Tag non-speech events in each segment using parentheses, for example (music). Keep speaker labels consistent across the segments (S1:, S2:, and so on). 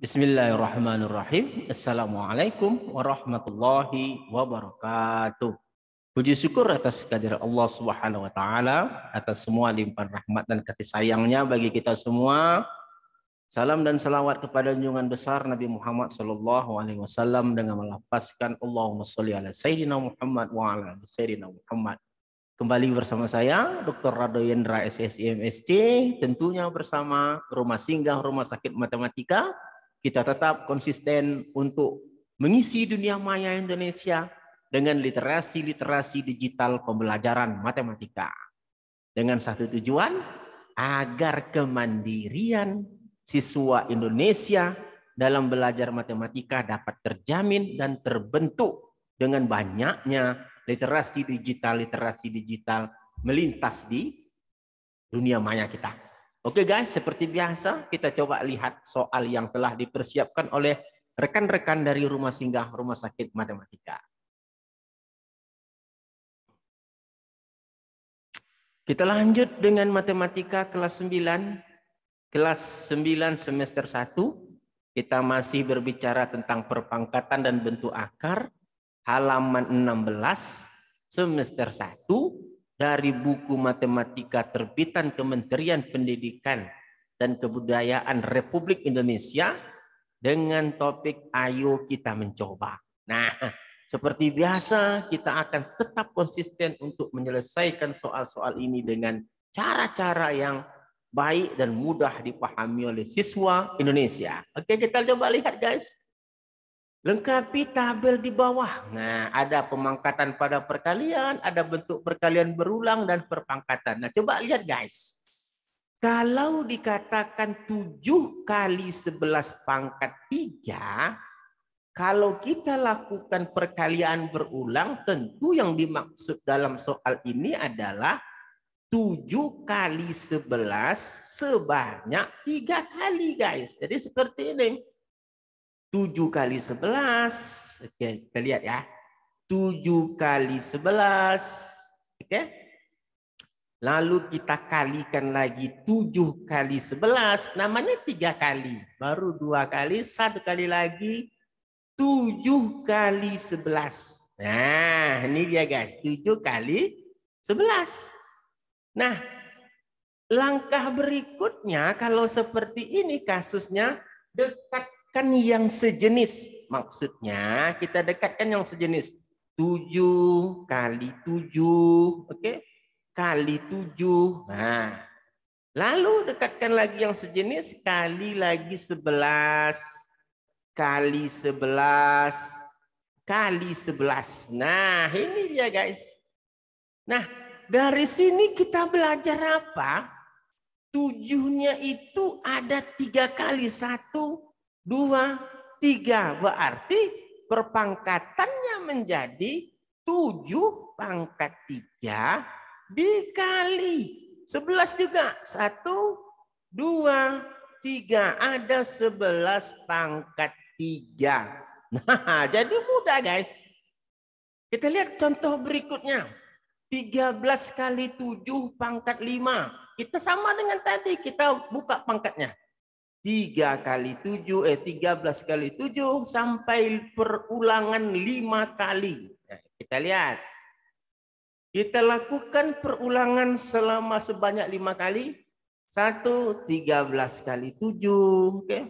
S1: Bismillahirrahmanirrahim. Assalamualaikum warahmatullahi wabarakatuh. Puji syukur atas kehadiran Allah Subhanahu wa taala, atas semua limpahan rahmat dan kasih sayangnya bagi kita semua. Salam dan salawat kepada junjungan besar Nabi Muhammad sallallahu alaihi wasallam dengan melafazkan Allahumma shalli ala sayyidina Muhammad wa ala ali sayyidina Muhammad. Kembali bersama saya Dr. Radoyendra SSIMST tentunya bersama Rumah Singgah Rumah Sakit Matematika kita tetap konsisten untuk mengisi dunia maya Indonesia dengan literasi-literasi digital pembelajaran matematika. Dengan satu tujuan, agar kemandirian siswa Indonesia dalam belajar matematika dapat terjamin dan terbentuk dengan banyaknya literasi digital, literasi digital melintas di dunia maya kita. Oke guys, seperti biasa kita coba lihat soal yang telah dipersiapkan oleh rekan-rekan dari Rumah Singgah Rumah Sakit Matematika. Kita lanjut dengan matematika kelas 9. Kelas 9 semester 1. Kita masih berbicara tentang perpangkatan dan bentuk akar. Halaman 16 semester 1 dari buku matematika terbitan Kementerian Pendidikan dan Kebudayaan Republik Indonesia dengan topik ayo kita mencoba. Nah, seperti biasa kita akan tetap konsisten untuk menyelesaikan soal-soal ini dengan cara-cara yang baik dan mudah dipahami oleh siswa Indonesia. Oke, kita coba lihat guys. Lengkapi tabel di bawah. Nah, ada pemangkatan pada perkalian, ada bentuk perkalian berulang dan perpangkatan. Nah, coba lihat guys. Kalau dikatakan 7 kali 11 pangkat 3, kalau kita lakukan perkalian berulang, tentu yang dimaksud dalam soal ini adalah 7 kali 11 sebanyak tiga kali guys. Jadi seperti ini. 7 kali 11. Oke, okay, kita lihat ya. 7 kali 11. Oke. Okay. Lalu kita kalikan lagi 7 kali 11. Namanya 3 kali. Baru 2 kali. 1 kali lagi. 7 kali 11. Nah, ini dia guys. 7 kali 11. Nah, langkah berikutnya kalau seperti ini kasusnya dekat kan yang sejenis maksudnya kita dekatkan yang sejenis 7 kali 7 oke okay? kali 7 nah lalu dekatkan lagi yang sejenis kali lagi 11 kali 11 kali 11 nah ini dia guys nah dari sini kita belajar apa tujuhnya itu ada tiga kali satu dua, tiga. Berarti perpangkatannya menjadi tujuh pangkat tiga dikali. Sebelas juga. Satu, dua, tiga. Ada sebelas pangkat tiga. (laughs) Nah, jadi mudah guys. Kita lihat contoh berikutnya. 13 kali 7 pangkat 5. Kita sama dengan tadi, kita buka pangkatnya tiga kali 7, eh tiga belas kali 7 sampai perulangan lima kali. Nah, kita lihat. Kita lakukan perulangan selama sebanyak lima kali. satu tiga belas kali 7. Oke. Okay.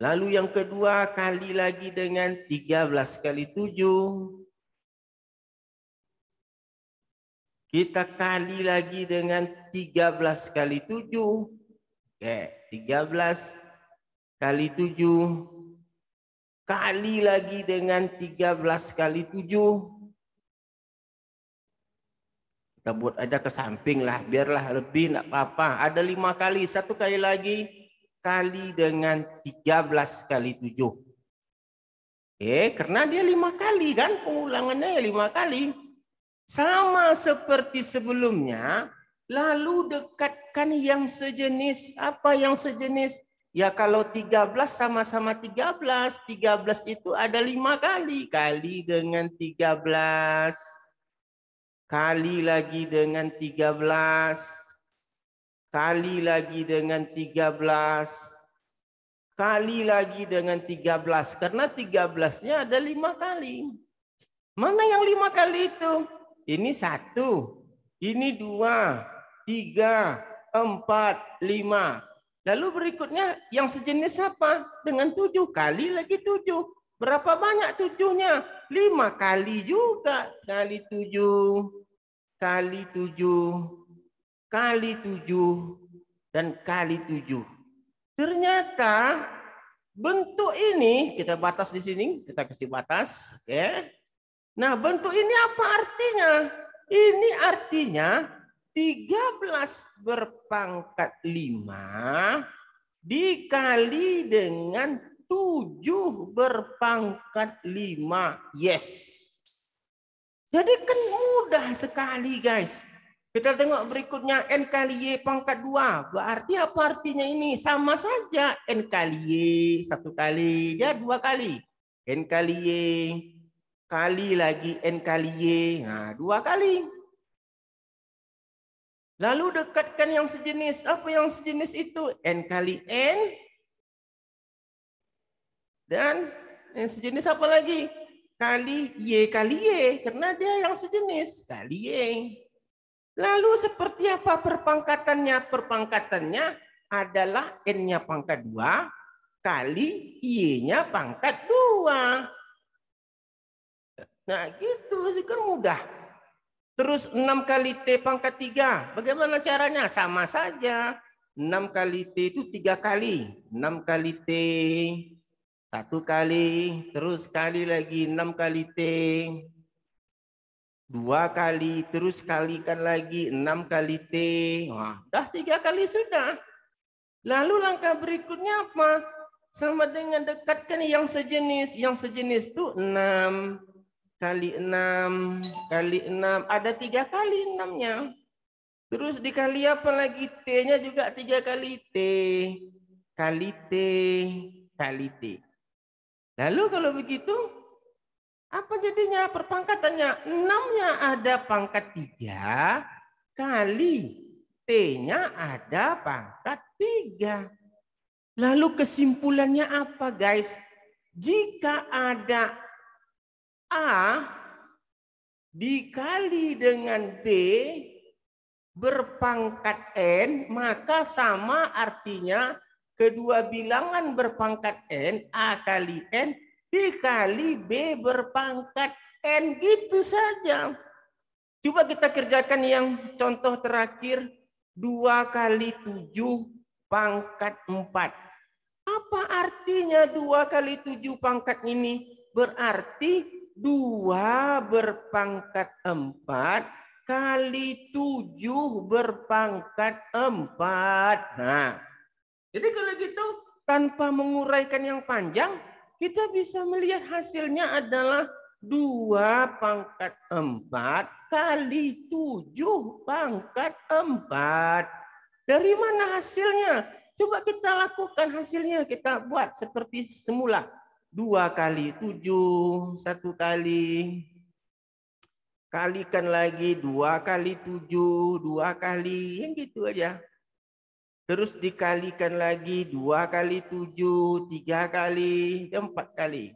S1: Lalu yang kedua kali lagi dengan tiga belas kali 7. Kita kali lagi dengan 13 kali 7 Oke, eh, 13 kali 7 kali lagi dengan 13 kali 7. Kita buat aja ke samping lah, biarlah lebih enggak apa-apa. Ada 5 kali, satu kali lagi kali dengan 13 kali 7. Oke, eh, karena dia 5 kali kan, pengulangannya 5 ya kali. Sama seperti sebelumnya, lalu dekat kan yang sejenis. Apa yang sejenis? Ya kalau 13 sama-sama 13, 13 itu ada lima kali. Kali dengan 13. Kali lagi dengan 13. Kali lagi dengan 13. Kali lagi dengan 13. Karena 13-nya ada lima kali. Mana yang lima kali itu? Ini satu, ini dua, tiga, empat, lima. Lalu berikutnya yang sejenis apa? Dengan tujuh kali lagi tujuh. Berapa banyak tujuhnya? Lima kali juga. Kali tujuh, kali tujuh, kali tujuh, dan kali tujuh. Ternyata bentuk ini, kita batas di sini, kita kasih batas. ya. Okay. Nah bentuk ini apa artinya? Ini artinya 13 berpangkat 5 dikali dengan 7 berpangkat 5. Yes. Jadi kan mudah sekali guys. Kita tengok berikutnya N kali Y pangkat 2. Berarti apa artinya ini? Sama saja N kali Y satu kali. Ya dua kali. N kali Y. Kali lagi N kali Y. Nah dua kali Lalu dekatkan yang sejenis. Apa yang sejenis itu? N kali N. Dan yang sejenis apa lagi? Kali Y kali Y. Karena dia yang sejenis. Kali Y. Lalu seperti apa perpangkatannya? Perpangkatannya adalah N-nya pangkat 2 kali Y-nya pangkat 2. Nah gitu, sih kan mudah. Terus 6 kali T pangkat 3. Bagaimana caranya? Sama saja. 6 kali T itu 3 kali. 6 kali T. Satu kali. Terus kali lagi 6 kali T. Dua kali. Terus kalikan lagi 6 kali T. Wah, dah tiga kali sudah. Lalu langkah berikutnya apa? Sama dengan dekatkan yang sejenis. Yang sejenis itu 6 kali 6 kali 6 ada tiga kali enamnya Terus dikali apa lagi T-nya juga tiga kali T. Kali T, kali T. Lalu kalau begitu apa jadinya perpangkatannya? enamnya ada pangkat tiga kali T-nya ada pangkat tiga Lalu kesimpulannya apa guys? Jika ada A dikali dengan B berpangkat N, maka sama artinya kedua bilangan berpangkat N, A kali N, dikali B berpangkat N. Gitu saja. Coba kita kerjakan yang contoh terakhir. 2 kali 7 pangkat 4. Apa artinya 2 kali 7 pangkat ini? Berarti dua berpangkat empat kali tujuh berpangkat empat. Nah, jadi kalau gitu tanpa menguraikan yang panjang, kita bisa melihat hasilnya adalah dua pangkat empat kali tujuh pangkat empat. Dari mana hasilnya? Coba kita lakukan hasilnya, kita buat seperti semula dua kali tujuh, satu kali. Kalikan lagi dua kali tujuh, dua kali, yang gitu aja. Terus dikalikan lagi dua kali tujuh, tiga kali, empat kali.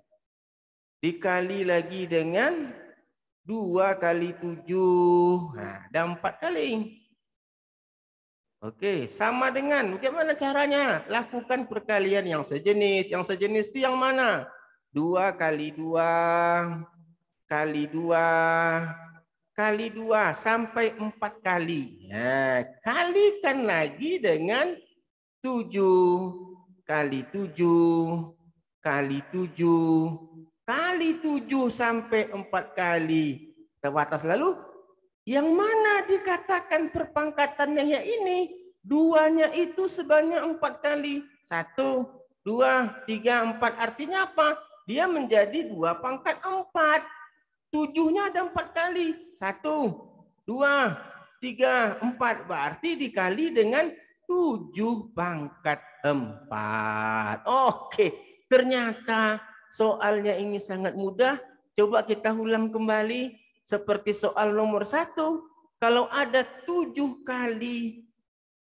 S1: Dikali lagi dengan dua kali tujuh, nah, dan empat kali. Oke, sama dengan bagaimana caranya? Lakukan perkalian yang sejenis. Yang sejenis itu yang mana? Dua kali dua kali dua kali dua sampai empat kali. Ya, kalikan lagi dengan tujuh kali tujuh kali tujuh kali tujuh sampai empat kali. Terbatas lalu yang mana dikatakan perpangkatannya ya ini duanya itu sebanyak empat kali. Satu, dua, tiga, empat. Artinya apa? Dia menjadi dua pangkat empat. Tujuhnya ada empat kali. Satu, dua, tiga, empat. Berarti dikali dengan tujuh pangkat empat. Oke, ternyata soalnya ini sangat mudah. Coba kita ulang kembali seperti soal nomor satu, kalau ada tujuh kali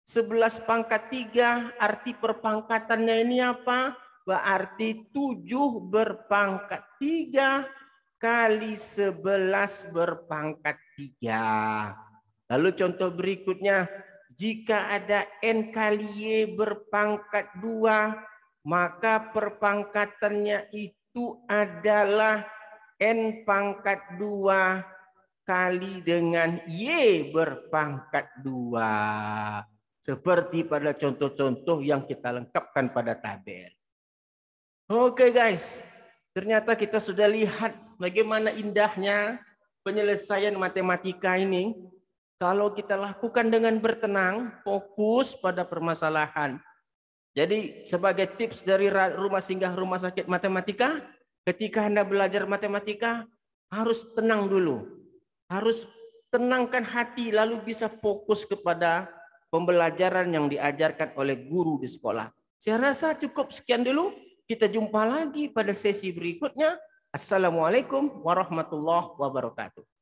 S1: sebelas pangkat tiga arti perpangkatannya ini apa? Berarti tujuh berpangkat tiga kali sebelas berpangkat tiga Lalu contoh berikutnya, jika ada N kali Y berpangkat dua maka perpangkatannya itu adalah N pangkat 2 kali dengan Y berpangkat 2. Seperti pada contoh-contoh yang kita lengkapkan pada tabel. Oke okay guys, ternyata kita sudah lihat bagaimana indahnya penyelesaian matematika ini. Kalau kita lakukan dengan bertenang, fokus pada permasalahan. Jadi sebagai tips dari rumah singgah rumah sakit matematika, Ketika Anda belajar matematika, harus tenang dulu. Harus tenangkan hati lalu bisa fokus kepada pembelajaran yang diajarkan oleh guru di sekolah. Saya rasa cukup sekian dulu. Kita jumpa lagi pada sesi berikutnya. Assalamualaikum warahmatullahi wabarakatuh.